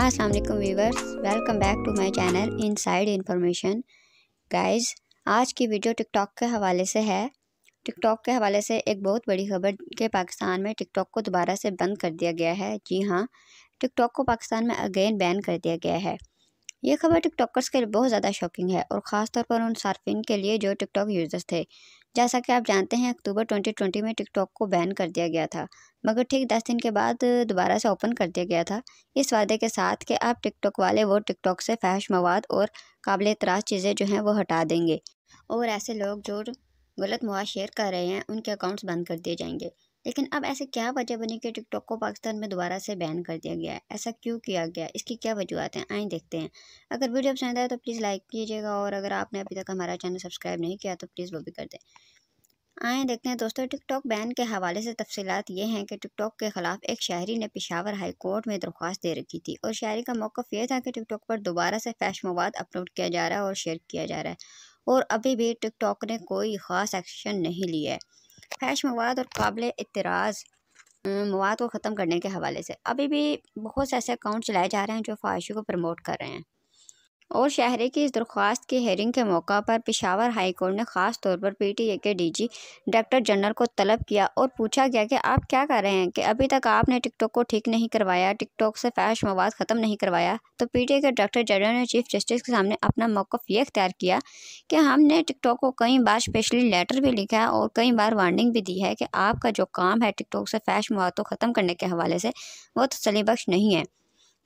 अस्सलाम वालेकुम welcome back to my channel inside information guys आज की वीडियो टिकटॉक के हवाले से है टिकटॉक के हवाले से एक बहुत बड़ी खबर के पाकिस्तान में टिकटॉक को दोबारा से बंद कर दिया गया है जी हाँ टिकटॉक को पाकिस्तान में अगेन बैन कर दिया गया है ये खबर टिकटॉकर्स के लिए बहुत ज़्यादा शॉकिंग है और ख़ास तौर पर उन सार्फिन के लिए जो टिकटॉक यूज़र्स थे जैसा कि आप जानते हैं अक्टूबर 2020 में टिकटॉक को बैन कर दिया गया था मगर ठीक दस दिन के बाद दोबारा से ओपन कर दिया गया था इस वादे के साथ कि आप टिकटॉक वाले वो टिकटॉक से फहश मवाद और काबिल तराज चीज़ें जो हैं वो हटा देंगे और ऐसे लोग जो गलत मवाद शेयर कर रहे हैं उनके अकाउंट्स बंद कर दिए जाएंगे लेकिन अब ऐसे क्या वजह बनी कि टिकटॉक को पाकिस्तान में दोबारा से बैन कर दिया गया है ऐसा क्यों किया गया इसकी क्या वजूहत हैं आए देखते हैं अगर वीडियो पसंद आए तो प्लीज़ लाइक कीजिएगा और अगर आपने अभी तक हमारा चैनल सब्सक्राइब नहीं किया तो प्लीज़ वो भी कर दें आए देखते हैं दोस्तों टिकटॉक बैन के हवाले से तफसीत ये हैं कि टिकटॉक के ख़िलाफ़ एक शायरी ने पिशावर हाई कोर्ट में दरख्वास्त दे रखी थी और शायरी का मौक़ यह था कि टिकटॉक पर दोबारा से फैश मवाद अपलोड किया जा रहा है और शेयर किया जा रहा है और अभी भी टिकटॉक ने कोई ख़ास एक्शन नहीं लिया है फैश मवाद और काबिल इतराज़ मवाद को ख़त्म करने के हवाले से अभी भी बहुत से ऐसे अकाउंट चलाए जा रहे हैं जो फाशी को प्रमोट कर रहे हैं और शहरे की इस दरख्वास्त की हेयरिंग के मौका पर पिशावर हाई कोर्ट ने ख़ास तौर पर पीटीए के डीजी डायरेक्टर जनरल को तलब किया और पूछा गया कि आप क्या कर रहे हैं कि अभी तक आपने टिकटॉक को ठीक नहीं करवाया टिकटॉक से फैश मवाद ख़त्म नहीं करवाया तो पीटीए के डायरेक्टर जनरल ने चीफ जस्टिस के सामने अपना मौक़ ये अख्तियार किया कि हमने टिकटॉक को कई बार स्पेशली लेटर भी लिखा है और कई बार वार्निंग भी दी है कि आपका जो काम है टिकटॉक से फैश मवाद को ख़त्म करने के हवाले से वो तसली बख्श नहीं है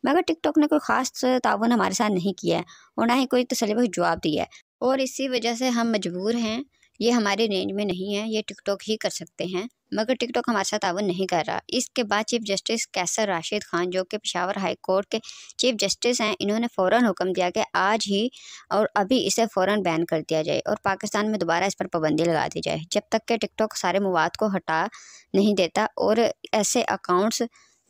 मगर टिकटॉक ने कोई ख़ास ताउन हमारे साथ नहीं किया है और ना ही कोई तसली जवाब दिया है और इसी वजह से हम मजबूर हैं ये हमारे रेंज में नहीं है ये टिकटॉक ही कर सकते हैं मगर टिकटॉक हमारे साथ तावन नहीं कर रहा इसके बाद चीफ जस्टिस कैसर राशिद खान जो कि पिशावर हाई कोर्ट के चीफ जस्टिस हैं इन्होंने फ़ौरन हुक्म दिया कि आज ही और अभी इसे फ़ौरन बैन कर दिया जाए और पाकिस्तान में दोबारा इस पर पाबंदी लगा दी जाए जब तक कि टिकटॉक सारे मवाद को हटा नहीं देता और ऐसे अकाउंट्स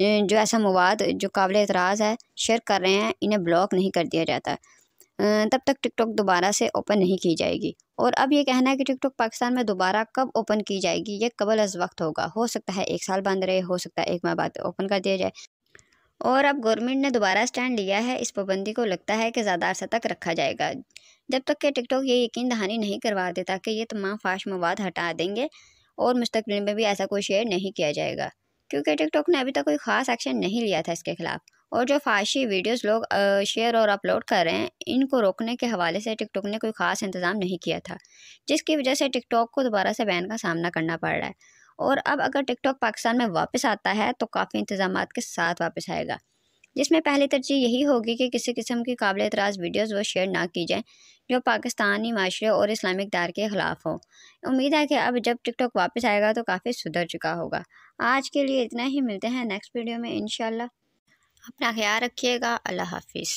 जो ऐसा मवाद जो काबिल एतराज़ है शेयर कर रहे हैं इन्हें ब्लॉक नहीं कर दिया जाता तब तक टिकटॉक दोबारा से ओपन नहीं की जाएगी और अब ये कहना है कि टिकटॉक पाकिस्तान में दोबारा कब ओपन की जाएगी ये कबल अज वक्त होगा हो सकता है एक साल बंद रहे हो सकता है एक माह बाद ओपन कर दिया जाए और अब गवर्नमेंट ने दोबारा स्टैंड लिया है इस पाबंदी को लगता है कि ज़्यादा अरसा तक रखा जाएगा जब तक कि टिकटॉक ये यकीन दहानी नहीं करवा देता कि ये तमाम फाश मवाद हटा देंगे और मुस्तबिल में भी ऐसा कोई शेयर नहीं किया जाएगा क्योंकि टिकटॉक ने अभी तक कोई ख़ास एक्शन नहीं लिया था इसके खिलाफ और जो फाशी वीडियोस लोग शेयर और अपलोड कर रहे हैं इनको रोकने के हवाले से टिकटॉक ने कोई ख़ास इंतज़ाम नहीं किया था जिसकी वजह से टिकटॉक को दोबारा से बैन का सामना करना पड़ रहा है और अब अगर टिकटॉक पाकिस्तान में वापस आता है तो काफ़ी इंतजाम के साथ वापस आएगा जिसमें पहली तरजीह यही होगी कि किसी किस्म की काबिल एतराज़ वीडियोज़ व शेयर ना की जाए जो पाकिस्तानी माशरे और इस्लामिक दार के ख़िलाफ़ हो उम्मीद है कि अब जब टिकटॉक वापस आएगा तो काफ़ी सुधर चुका होगा आज के लिए इतना ही मिलते हैं नेक्स्ट वीडियो में इन अपना ख्याल रखिएगा अल्लाह हाफिज़